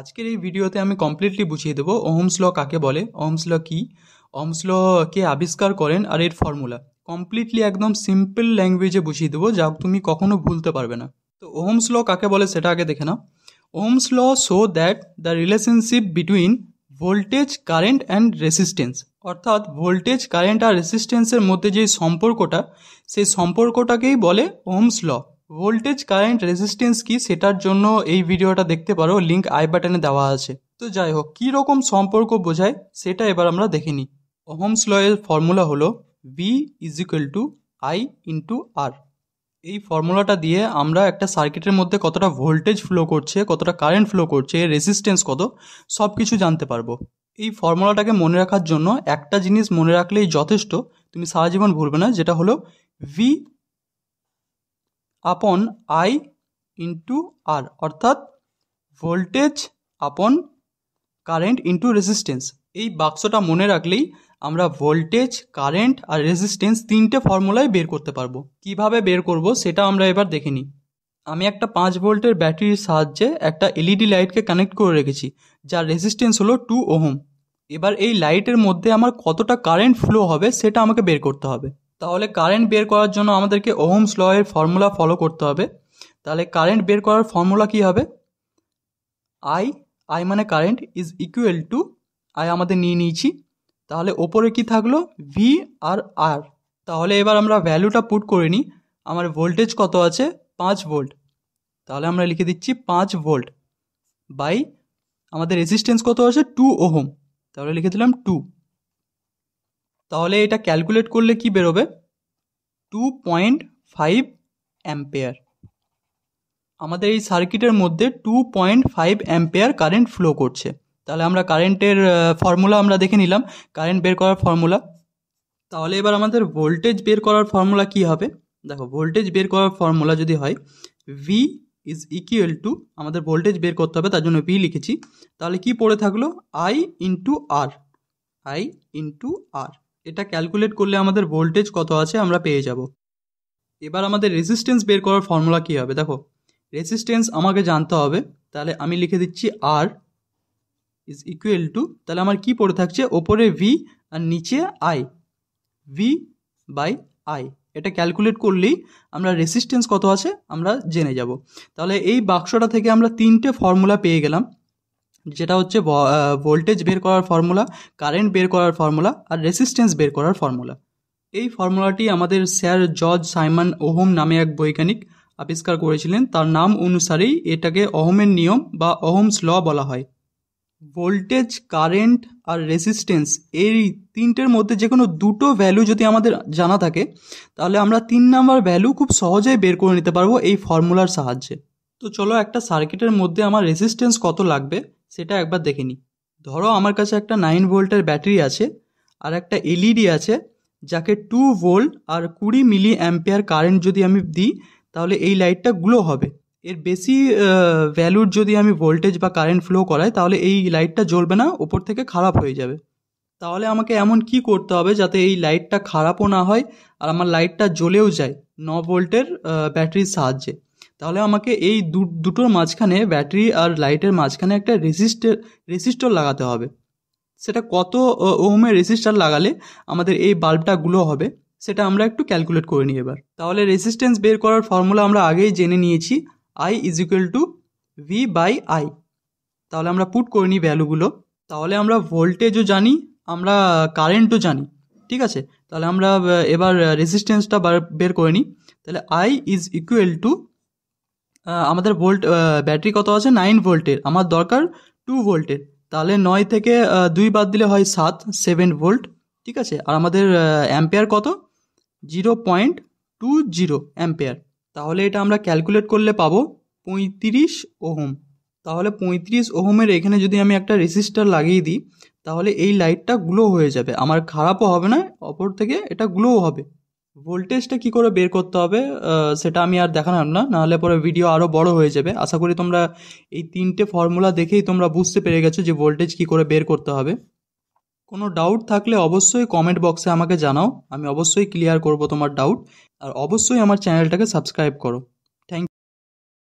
আজকের এই ভিডিওতে আমি কমপ্লিটলি বুঝিয়ে দেবো ওহমস ল কাকে বলে ওহমস ল কী ওহমস ল কে আবিষ্কার করেন আর এর ফর্মুলা কমপ্লিটলি একদম সিম্পল ল্যাঙ্গুয়েজে বুঝিয়ে দেবো যা তুমি কখনো ভুলতে পারবে না তো ওহমস ল কাকে বলে সেটা আগে দেখে না Ohm's law shows that the relationship between voltage current and resistance অর্থাৎ ভোল্টেজ কারেন্ট আর রেসিস্টেন্সের মধ্যে যে সম্পর্কটা সেই সম্পর্কটাকেই বলে Ohm's law voltage current resistance কি সেটার জন্য এই ভিডিওটা দেখতে পারো লিঙ্ক আই বাটনে দেওয়া আছে তো যাই হোক কী রকম সম্পর্ক বোঝায় সেটা এবার আমরা দেখে নিই অহমস লয়ের ফর্মুলা হলো V is equal to I into R এই ফর্মুলাটা দিয়ে আমরা একটা সার্কিটের মধ্যে কতটা ভোল্টেজ ফ্লো করছে কতটা কারেন্ট ফ্লো করছে রেজিস্ট্যান্স কত সব কিছু জানতে পারবো এই ফর্মুলাটাকে মনে রাখার জন্য একটা জিনিস মনে রাখলেই যথেষ্ট তুমি সারা জীবন ভুলবে না যেটা হলো ভি আপন আই ইন্টু আর অর্থাৎ ভোল্টেজ আপন কারেন্ট ইন্টু রেজিস্টেন্স এই বাক্সটা মনে রাখলেই আমরা ভোল্টেজ কারেন্ট আর রেজিস্টেন্স তিনটে ফর্মুলায় বের করতে পারবো কিভাবে বের করব সেটা আমরা এবার দেখে নিই আমি একটা পাঁচ ভোল্টের ব্যাটারির সাহায্যে একটা এলইডি লাইটকে কানেক্ট করে রেখেছি যার রেজিস্টেন্স হলো টু ওহম এবার এই লাইটের মধ্যে আমার কতটা কারেন্ট ফ্লো হবে সেটা আমাকে বের করতে হবে তাহলে কারেন্ট বের করার জন্য আমাদেরকে ওহমস স্লয়ের ফর্মুলা ফলো করতে হবে তাহলে কারেন্ট বের করার ফর্মুলা কি হবে আই আই মানে current is equal to I আমাদের নিয়ে নিয়েছি তাহলে ওপরে কি থাকলো ভি আর আর তাহলে এবার আমরা ভ্যালুটা পুট করে নিই আমার ভোল্টেজ কত আছে পাঁচ ভোল্ট তাহলে আমরা লিখে দিচ্ছি পাঁচ ভোল্ট বাই আমাদের রেজিস্ট্যান্স কত আছে টু ওহম তাহলে লিখে দিলাম টু তাহলে এটা ক্যালকুলেট করলে কি বেরোবে টু পয়েন্ট ফাইভ অ্যাম্পেয়ার আমাদের এই সার্কিটের মধ্যে two point five ampere current flow করছে তাহলে আমরা কারেন্টের ফর্মুলা আমরা দেখে নিলাম কারেন্ট বের করার ফর্মুলা তাহলে এবার আমাদের ভোল্টেজ বের করার ফর্মুলা কি হবে দেখো ভোল্টেজ বের করার ফর্মুলা যদি হয় ভি ইজ ইকুয়াল টু আমাদের ভোল্টেজ বের করতে হবে তার জন্য ভি লিখেছি তাহলে কি পড়ে থাকলো I into R I into R এটা ক্যালকুলেট করলে আমাদের ভোল্টেজ কত আছে আমরা পেয়ে যাব এবার আমাদের রেজিস্ট্যান্স বের করার ফর্মুলা কী হবে দেখো রেজিস্ট্যান্স আমাকে জানতে হবে তাহলে আমি লিখে দিচ্ছি আর ইজ ইকুয়াল টু তাহলে আমার কি পড়ে থাকছে ওপরে ভি আর নিচে আই ভি বাই আই এটা ক্যালকুলেট করলেই আমরা রেসিস্টেন্স কত আছে আমরা জেনে যাব তাহলে এই বাক্সটা থেকে আমরা তিনটে ফর্মুলা পেয়ে গেলাম যেটা হচ্ছে ভোল্টেজ বের করার ফর্মুলা কারেন্ট বের করার ফর্মুলা আর রেসিস্টেন্স বের করার ফর্মুলা এই ফর্মুলাটি আমাদের স্যার জর্জ সাইমন ওহম নামে এক বৈজ্ঞানিক আবিষ্কার করেছিলেন তার নাম অনুসারেই এটাকে অহমের নিয়ম বা অহোমস ল বলা হয় ভোল্টেজ কারেন্ট আর রেসিস্টেন্স এই তিনটের মধ্যে যে কোনো দুটো ভ্যালু যদি আমাদের জানা থাকে তাহলে আমরা তিন নাম্বার ভ্যালু খুব সহজেই বের করে নিতে পারবো এই ফর্মুলার সাহায্যে তো চলো একটা সার্কিটের মধ্যে আমার রেসিস্টেন্স কত লাগবে সেটা একবার দেখে নিই ধরো আমার কাছে একটা নাইন ভোল্টের ব্যাটারি আছে আর একটা এলইডি e আছে যাকে টু ভোল্ট আর কুড়ি মিলি অ্যাম্পেয়ার কারেন্ট যদি আমি দিই তাহলে এই লাইটটা গ্লো হবে এর বেশি ভ্যালুর যদি আমি ভোল্টেজ বা কারেন্ট ফ্লো করাই তাহলে এই লাইটটা জ্বলবে না ওপর থেকে খারাপ হয়ে যাবে তাহলে আমাকে এমন কি করতে হবে যাতে এই লাইটটা খারাপও না হয় আর আমার লাইটটা জ্বলেও যায় ন ভোল্টের ব্যাটারির সাহায্যে তাহলে আমাকে এই দুটোর মাঝখানে ব্যাটারি আর লাইটের মাঝখানে একটা রেজিস্টার রেজিস্টার লাগাতে হবে সেটা কত ওহমের রেজিস্টার লাগালে আমাদের এই বাল্বটা হবে সেটা আমরা একটু ক্যালকুলেট করে নিই এবার তাহলে রেজিস্ট্যান্স বের করার ফর্মুলা আমরা আগেই জেনে নিয়েছি I is equal to V by I তাহলে আমরা পুট করে নিই ভ্যালুগুলো তাহলে আমরা ভোল্টেজও জানি আমরা কারেন্টও জানি ঠিক আছে তাহলে আমরা এবার রেজিস্ট্যান্সটা বের করে নিই তাহলে আই ইজ ইকুয়াল টু আমাদের ভোল্ট ব্যাটারি কত আছে নাইন ভোল্টের আমার দরকার টু ভোল্টের তাহলে নয় থেকে দুই বাদ দিলে হয় সাত সেভেন ভোল্ট ঠিক আছে আর আমাদের অ্যাম্পেয়ার কত zero point two zero ampere তাহলে এটা আমরা ক্যালকুলেট করলে পাবো পঁয়ত্রিশ ওহম তাহলে পঁয়ত্রিশ ওহমের এখানে যদি আমি একটা রেজিস্টার লাগিয়ে দিই তাহলে এই লাইটটা গ্লো হয়ে যাবে আমার খারাপও হবে না অপর থেকে এটা গ্লোও হবে ভোল্টেজটা কি করে বের করতে হবে সেটা আমি আর দেখালাম না নাহলে পরে ভিডিও আরও বড় হয়ে যাবে আশা করি তোমরা এই তিনটে ফর্মুলা দেখেই তোমরা বুঝতে পেরে গেছো যে ভোল্টেজ কি করে বের করতে হবে কোনো ডাউট থাকলে অবশ্যই কমেন্ট বক্সে আমাকে জানাও আমি অবশ্যই ক্লিয়ার করব তোমার ডাউট আর অবশ্যই আমার চ্যানেলটাকে সাবস্ক্রাইব করো